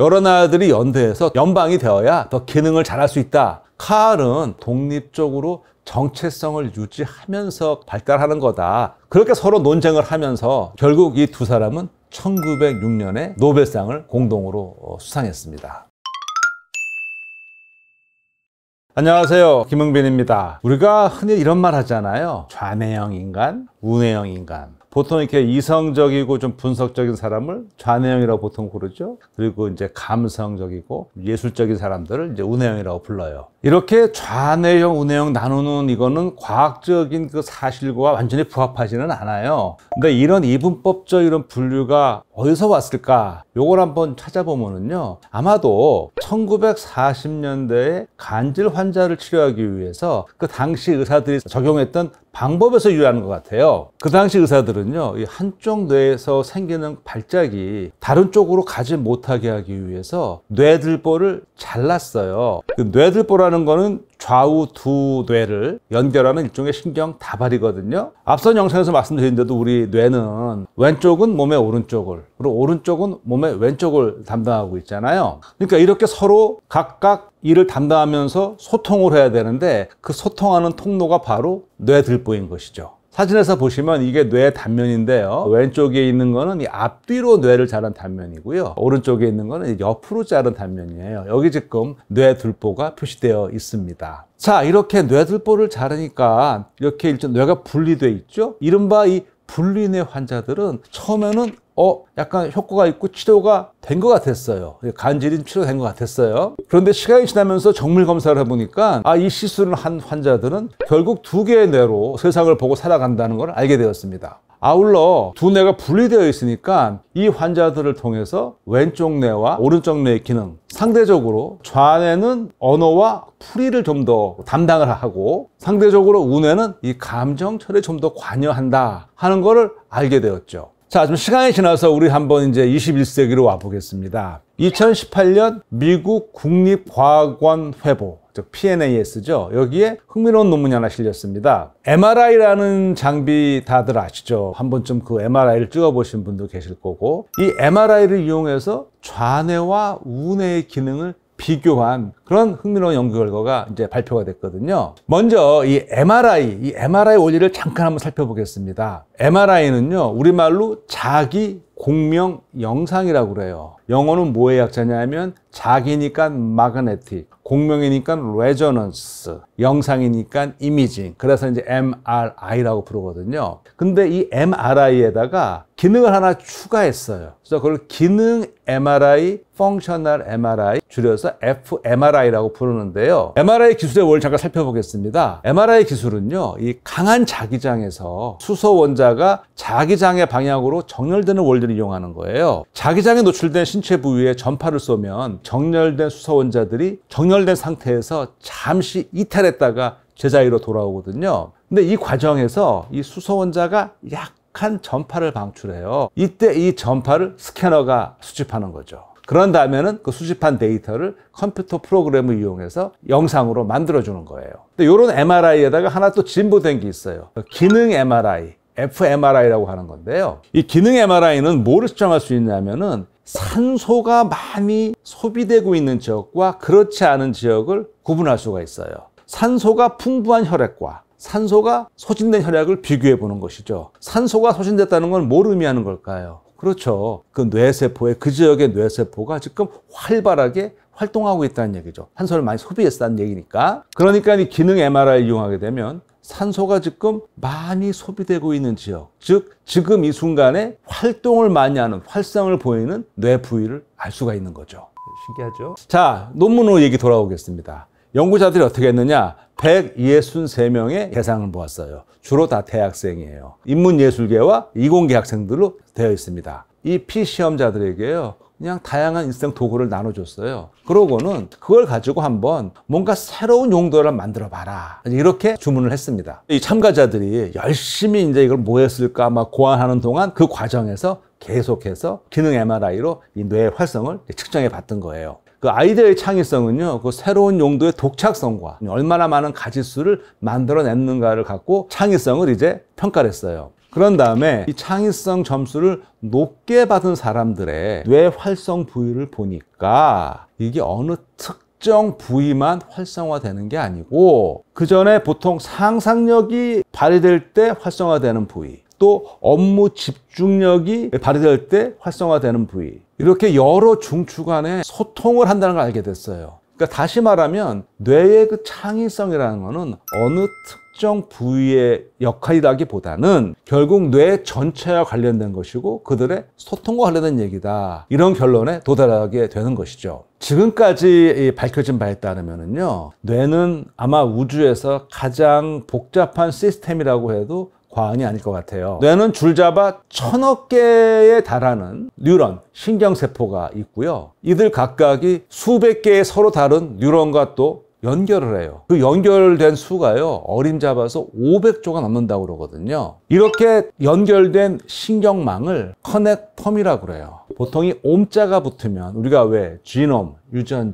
여러 나라들이 연대해서 연방이 되어야 더 기능을 잘할 수 있다. 칼은 독립적으로 정체성을 유지하면서 발달하는 거다. 그렇게 서로 논쟁을 하면서 결국 이 두 사람은 1906년에 노벨상을 공동으로 어, 수상했습니다. 안녕하세요. 김흥빈입니다. 우리가 흔히 이런 말 하잖아요. 좌뇌형 인간, 우뇌형 인간. 보통 이렇게 이성적이고 좀 분석적인 사람을 좌뇌형이라고 보통 부르죠. 그리고 이제 감성적이고 예술적인 사람들을 이제 우뇌형이라고 불러요. 이렇게 좌뇌형, 우뇌형 나누는 이거는 과학적인 그 사실과 완전히 부합하지는 않아요. 근데 이런 이분법적 이런 분류가 어디서 왔을까? 요걸 한번 찾아보면은요. 아마도 1940년대에 간질 환자를 치료하기 위해서 그 당시 의사들이 적용했던 방법에서 유래하는 것 같아요. 그 당시 의사들은요, 한쪽 뇌에서 생기는 발작이 다른 쪽으로 가지 못하게 하기 위해서 뇌들보를 잘랐어요. 그 뇌들보라는 거는 좌우 두 뇌를 연결하는 일종의 신경 다발이거든요. 앞선 영상에서 말씀드린 데도 우리 뇌는 왼쪽은 몸의 오른쪽을 그리고 오른쪽은 몸의 왼쪽을 담당하고 있잖아요. 그러니까 이렇게 서로 각각 일을 담당하면서 소통을 해야 되는데 그 소통하는 통로가 바로 뇌들보인 것이죠. 사진에서 보시면 이게 뇌 단면인데요. 왼쪽에 있는 거는 이 앞뒤로 뇌를 자른 단면이고요. 오른쪽에 있는 거는 옆으로 자른 단면이에요. 여기 지금 뇌둘보가 표시되어 있습니다. 자, 이렇게 뇌둘보를 자르니까 이렇게 일종 뇌가 분리돼 있죠. 이른바 이 분리뇌 환자들은 처음에는 어 약간 효과가 있고 치료가 된 것 같았어요 예, 간질이 치료된 것 같았어요 그런데 시간이 지나면서 정밀 검사를 해보니까 아이 시술을 한 환자들은 결국 두 개의 뇌로 세상을 보고 살아간다는 걸 알게 되었습니다 아울러 두 뇌가 분리되어 있으니까 이 환자들을 통해서 왼쪽 뇌와 오른쪽 뇌의 기능 상대적으로 좌뇌는 언어와 풀이를 좀 더 담당을 하고 상대적으로 우뇌는 이 감정 처리에 좀 더 관여한다 하는 것을 알게 되었죠. 자, 좀 시간이 지나서 우리 한번 이제 21세기로 와보겠습니다. 2018년 미국 국립과학원 회보, 즉 PNAS죠. 여기에 흥미로운 논문이 하나 실렸습니다. MRI라는 장비 다들 아시죠? 한 번쯤 그 MRI를 찍어보신 분도 계실 거고 이 MRI를 이용해서 좌뇌와 우뇌의 기능을 비교한 그런 흥미로운 연구 결과가 이제 발표가 됐거든요. 먼저 이 MRI, 이 MRI 원리를 잠깐 한번 살펴보겠습니다. MRI는요, 우리말로 자기 공명 영상이라고 그래요. 영어는 뭐의 약자냐면 자기니까 마그네틱, 공명이니까 레저넌스, 영상이니까 이미징. 그래서 이제 MRI라고 부르거든요. 근데 이 MRI에다가 기능을 하나 추가했어요. 그래서 그걸 기능 MRI, Functional MRI, 줄여서 fMRI라고 부르는데요. MRI 기술의 원을 잠깐 살펴보겠습니다. MRI 기술은요, 이 강한 자기장에서 수소 원자가 자기장의 방향으로 정렬되는 원리를 이용하는 거예요. 자기장에 노출된 신체 부위에 전파를 쏘면 정렬된 수소 원자들이 정렬된 상태에서 잠시 이탈했다가 제자리로 돌아오거든요. 근데 이 과정에서 이 수소 원자가 약한 전파를 방출해요. 이때 이 전파를 스캐너가 수집하는 거죠. 그런 다음에는 그 수집한 데이터를 컴퓨터 프로그램을 이용해서 영상으로 만들어주는 거예요. 근데 이런 MRI에다가 하나 또 진보된 게 있어요. 그 기능 MRI, fMRI라고 하는 건데요. 이 기능 MRI는 뭐를 측정할 수 있냐면은 산소가 많이 소비되고 있는 지역과 그렇지 않은 지역을 구분할 수가 있어요. 산소가 풍부한 혈액과 산소가 소진된 혈액을 비교해 보는 것이죠. 산소가 소진됐다는 건 뭘 의미하는 걸까요? 그렇죠. 그 뇌세포의 그 지역의 뇌세포가 지금 활발하게 활동하고 있다는 얘기죠. 산소를 많이 소비했다는 얘기니까. 그러니까 이 기능 MRI 이용하게 되면 산소가 지금 많이 소비되고 있는 지역, 즉 지금 이 순간에 활동을 많이 하는 활성을 보이는 뇌 부위를 알 수가 있는 거죠. 신기하죠? 자, 논문으로 얘기 돌아오겠습니다. 연구자들이 어떻게 했느냐? 163명의 대상을 보았어요 주로 다 대학생이에요. 인문예술계와 이공계 학생들로 되어 있습니다. 이 피시험자들에게요. 그냥 다양한 일상 도구를 나눠줬어요. 그러고는 그걸 가지고 한번 뭔가 새로운 용도를 만들어 봐라. 이렇게 주문을 했습니다. 이 참가자들이 열심히 이제 이걸 뭐 했을까 막 고안하는 동안 그 과정에서 계속해서 기능 MRI로 이 뇌의 활성을 측정해 봤던 거예요. 그 아이디어의 창의성은요, 그 새로운 용도의 독창성과 얼마나 많은 가지수를 만들어냈는가를 갖고 창의성을 이제 평가를 했어요. 그런 다음에 이 창의성 점수를 높게 받은 사람들의 뇌 활성 부위를 보니까 이게 어느 특정 부위만 활성화되는 게 아니고 그 전에 보통 상상력이 발휘될 때 활성화되는 부위 또 업무 집중력이 발휘될 때 활성화되는 부위 이렇게 여러 중추 간에 소통을 한다는 걸 알게 됐어요. 그러니까 다시 말하면 뇌의 그 창의성이라는 거는 어느 특정 부위의 역할이라기보다는 결국 뇌 전체와 관련된 것이고 그들의 소통과 관련된 얘기다. 이런 결론에 도달하게 되는 것이죠. 지금까지 밝혀진 바에 따르면요. 뇌는 아마 우주에서 가장 복잡한 시스템이라고 해도 과언이 아닐 것 같아요. 뇌는 줄잡아 천억 개에 달하는 뉴런, 신경세포가 있고요. 이들 각각이 수백 개의 서로 다른 뉴런과 또 연결을 해요. 그 연결된 수가요, 어림잡아서 500조가 넘는다고 그러거든요. 이렇게 연결된 신경망을 커넥텀이라고 그래요. 보통 이 옴자가 붙으면 우리가 왜 지놈,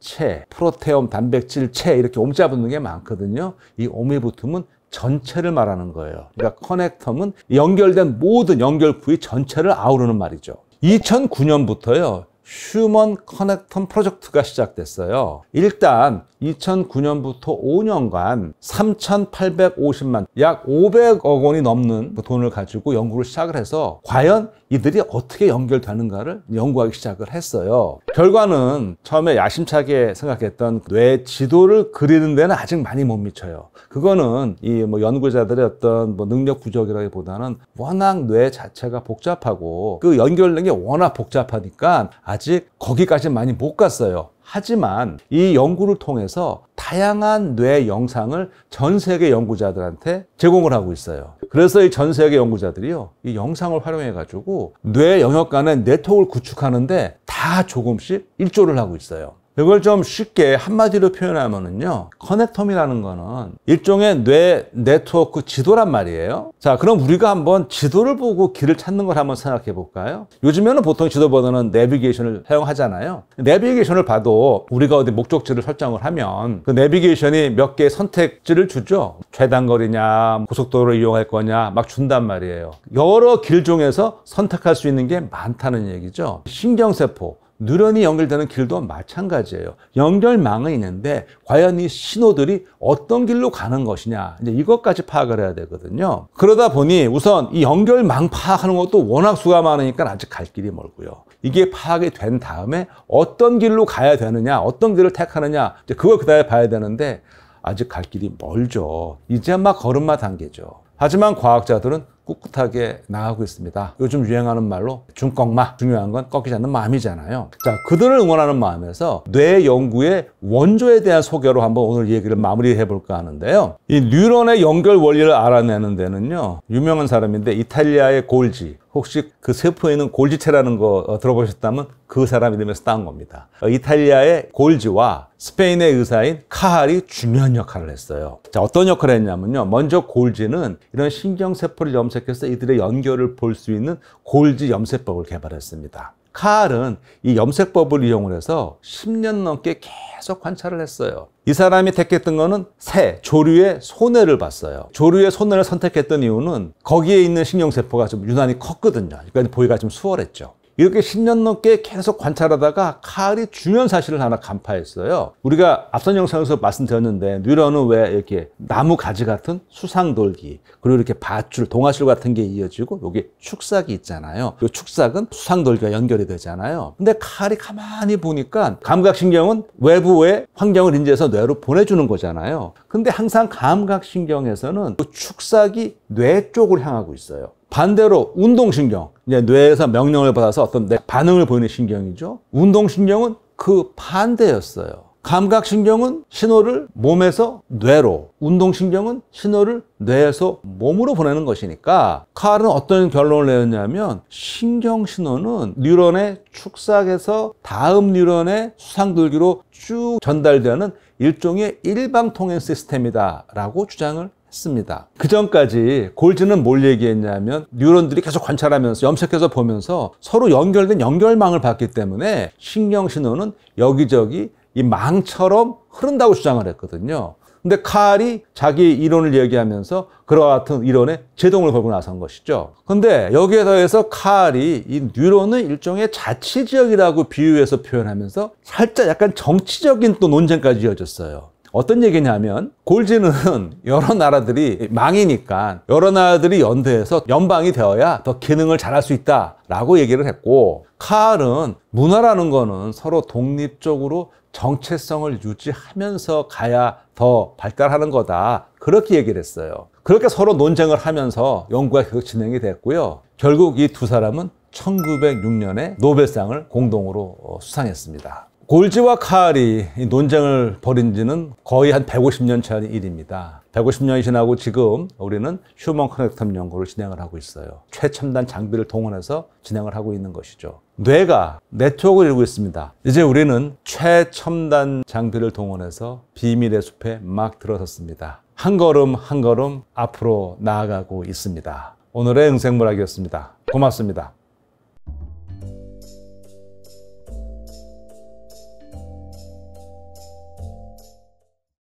유전체, 프로테옴, 단백질체 이렇게 옴 자 붙는 게 많거든요. 이 옴이 붙으면 전체를 말하는 거예요. 그러니까 커넥텀은 연결된 모든 연결 부위 전체를 아우르는 말이죠. 2009년부터요. 휴먼 커넥텀 프로젝트가 시작됐어요. 일단 2009년부터 5년간 3,850만 약 500억 원이 넘는 그 돈을 가지고 연구를 시작을 해서 과연 이들이 어떻게 연결되는가를 연구하기 시작을 했어요. 결과는 처음에 야심차게 생각했던 뇌 지도를 그리는 데는 아직 많이 못 미쳐요. 그거는 이 뭐 연구자들의 어떤 뭐 능력 부족이라기보다는 워낙 뇌 자체가 복잡하고 그 연결된 게 워낙 복잡하니까 아직 거기까지 많이 못 갔어요. 하지만 이 연구를 통해서 다양한 뇌 영상을 전 세계 연구자들한테 제공을 하고 있어요. 그래서 이 전 세계 연구자들이요. 이 영상을 활용해 가지고 뇌 영역 간의 네트워크를 구축하는데 다 조금씩 일조를 하고 있어요. 이걸 좀 쉽게 한마디로 표현하면은요 커넥텀이라는 거는 일종의 뇌 네트워크 지도란 말이에요 자 그럼 우리가 한번 지도를 보고 길을 찾는 걸 한번 생각해 볼까요 요즘에는 보통 지도보다는 내비게이션을 사용하잖아요 내비게이션을 봐도 우리가 어디 목적지를 설정을 하면 그 내비게이션이 몇 개의 선택지를 주죠 최단거리냐 고속도로를 이용할 거냐 막 준단 말이에요 여러 길 중에서 선택할 수 있는 게 많다는 얘기죠 신경세포 누런이 연결되는 길도 마찬가지예요. 연결망은 있는데 과연 이 신호들이 어떤 길로 가는 것이냐 이제 이것까지 파악을 해야 되거든요. 그러다 보니 우선 이 연결망 파악하는 것도 워낙 수가 많으니까 아직 갈 길이 멀고요. 이게 파악이 된 다음에 어떤 길로 가야 되느냐, 어떤 길을 택하느냐 이제 그걸 그다음에 봐야 되는데 아직 갈 길이 멀죠. 이제 막 걸음마 단계죠. 하지만 과학자들은 꿋꿋하게 나가고 있습니다. 요즘 유행하는 말로 중꺾마 중요한 건 꺾이지 않는 마음이잖아요. 자 그들을 응원하는 마음에서 뇌 연구의 원조에 대한 소개로 한번 오늘 얘기를 마무리해 볼까 하는데요. 이 뉴런의 연결 원리를 알아내는 데는요 유명한 사람인데 이탈리아의 골지 혹시 그 세포에 있는 골지체라는 거 어, 들어보셨다면 그 사람 이름에서 따온 겁니다. 어, 이탈리아의 골지와 스페인의 의사인 카할이 중요한 역할을 했어요. 자, 어떤 역할을 했냐면요. 먼저 골지는 이런 신경세포를 염 염색해서 이들의 연결을 볼 수 있는 골지 염색법을 개발했습니다. 칼은이 염색법을 이용 해서 10년 넘게 계속 관찰을 했어요. 이 사람이 택했던 거는 새, 조류의 손해를 봤어요. 조류의 손해를 선택했던 이유는 거기에 있는 신경세포가 좀 유난히 컸거든요. 그러니까 보기가 좀 수월했죠. 이렇게 10년 넘게 계속 관찰하다가 칼이 중요한 사실을 하나 간파했어요. 우리가 앞선 영상에서 말씀드렸는데 뉴런은 왜 이렇게 나무 가지 같은 수상돌기 그리고 이렇게 밧줄, 동아줄 같은 게 이어지고 여기 축삭이 있잖아요. 이 그 축삭은 수상돌기와 연결이 되잖아요. 근데 칼이 가만히 보니까 감각신경은 외부의 환경을 인지해서 뇌로 보내주는 거잖아요. 근데 항상 감각신경에서는 그 축삭이 뇌 쪽을 향하고 있어요. 반대로 운동신경, 이제 뇌에서 명령을 받아서 어떤 내 반응을 보이는 신경이죠. 운동신경은 그 반대였어요. 감각신경은 신호를 몸에서 뇌로, 운동신경은 신호를 뇌에서 몸으로 보내는 것이니까 칼은 어떤 결론을 내렸냐면 신경신호는 뉴런의 축삭에서 다음 뉴런의 수상돌기로 쭉 전달되는 일종의 일방통행 시스템이다라고 주장을 습니다그 전까지 골즈는 뭘 얘기했냐면 뉴런들이 계속 관찰하면서 염색해서 보면서 서로 연결된 연결망을 봤기 때문에 신경 신호는 여기저기 이 망처럼 흐른다고 주장을 했거든요. 근데 칼이 자기 이론을 얘기하면서 그와 같은 이론에 제동을 걸고 나선 것이죠. 근데 여기에 더해서 칼이 이 뉴런을 일종의 자치지역이라고 비유해서 표현하면서 살짝 약간 정치적인 또 논쟁까지 이어졌어요. 어떤 얘기냐면 골지는 여러 나라들이 망이니까 여러 나라들이 연대해서 연방이 되어야 더 기능을 잘할 수 있다라고 얘기를 했고 칼은 문화라는 거는 서로 독립적으로 정체성을 유지하면서 가야 더 발달하는 거다 그렇게 얘기를 했어요 그렇게 서로 논쟁을 하면서 연구가 계속 진행이 됐고요 결국 이 두 사람은 1906년에 노벨상을 공동으로 어, 수상했습니다 골지와 칼이 논쟁을 벌인 지는 거의 한 150년 차 일입니다. 150년이 지나고 지금 우리는 휴먼 커넥텀 연구를 진행을 하고 있어요. 최첨단 장비를 동원해서 진행을 하고 있는 것이죠. 뇌가 네트워크를 이루고 있습니다. 이제 우리는 최첨단 장비를 동원해서 비밀의 숲에 막 들어섰습니다. 한 걸음 한 걸음 앞으로 나아가고 있습니다. 오늘의 응생물학이었습니다. 고맙습니다.